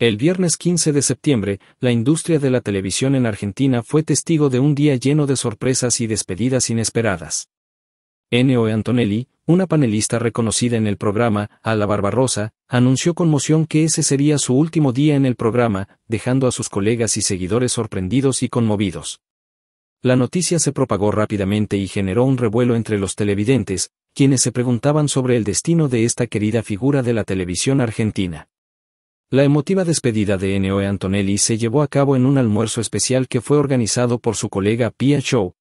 El viernes 15 de septiembre, la industria de la televisión en Argentina fue testigo de un día lleno de sorpresas y despedidas inesperadas. N.O. Antonelli, una panelista reconocida en el programa, A la Barbarosa, anunció con que ese sería su último día en el programa, dejando a sus colegas y seguidores sorprendidos y conmovidos. La noticia se propagó rápidamente y generó un revuelo entre los televidentes, quienes se preguntaban sobre el destino de esta querida figura de la televisión argentina. La emotiva despedida de N.O.E. Antonelli se llevó a cabo en un almuerzo especial que fue organizado por su colega Pia Show.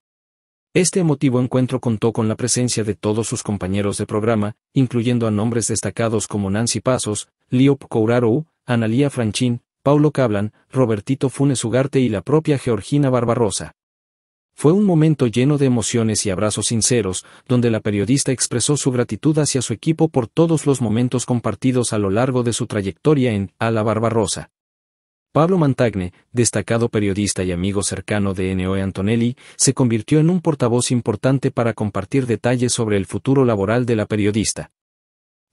Este emotivo encuentro contó con la presencia de todos sus compañeros de programa, incluyendo a nombres destacados como Nancy Pasos, Liop Couraro, Analía Franchín, Paulo Cablan, Robertito Funes Ugarte y la propia Georgina Barbarosa. Fue un momento lleno de emociones y abrazos sinceros, donde la periodista expresó su gratitud hacia su equipo por todos los momentos compartidos a lo largo de su trayectoria en A la Barbarosa. Pablo Mantagne, destacado periodista y amigo cercano de N.O.E. Antonelli, se convirtió en un portavoz importante para compartir detalles sobre el futuro laboral de la periodista.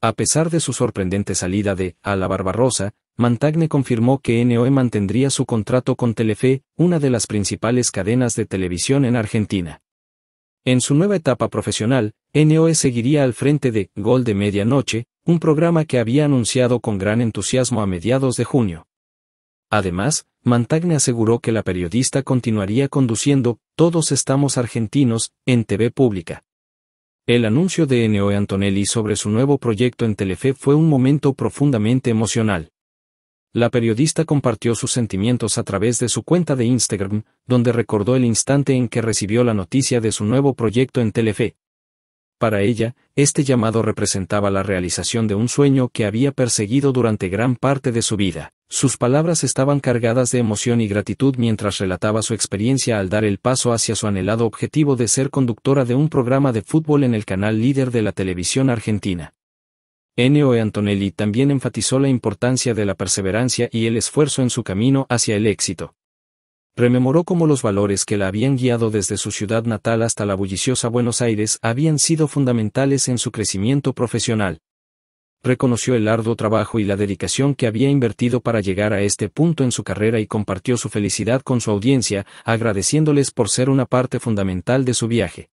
A pesar de su sorprendente salida de A la Barbarosa, Mantagne confirmó que NOE mantendría su contrato con Telefe, una de las principales cadenas de televisión en Argentina. En su nueva etapa profesional, NOE seguiría al frente de Gol de Medianoche, un programa que había anunciado con gran entusiasmo a mediados de junio. Además, Mantagne aseguró que la periodista continuaría conduciendo Todos estamos argentinos en TV pública. El anuncio de NOE Antonelli sobre su nuevo proyecto en Telefe fue un momento profundamente emocional. La periodista compartió sus sentimientos a través de su cuenta de Instagram, donde recordó el instante en que recibió la noticia de su nuevo proyecto en Telefe. Para ella, este llamado representaba la realización de un sueño que había perseguido durante gran parte de su vida. Sus palabras estaban cargadas de emoción y gratitud mientras relataba su experiencia al dar el paso hacia su anhelado objetivo de ser conductora de un programa de fútbol en el canal líder de la televisión argentina. N.O.E. Antonelli también enfatizó la importancia de la perseverancia y el esfuerzo en su camino hacia el éxito. Rememoró cómo los valores que la habían guiado desde su ciudad natal hasta la bulliciosa Buenos Aires habían sido fundamentales en su crecimiento profesional. Reconoció el arduo trabajo y la dedicación que había invertido para llegar a este punto en su carrera y compartió su felicidad con su audiencia, agradeciéndoles por ser una parte fundamental de su viaje.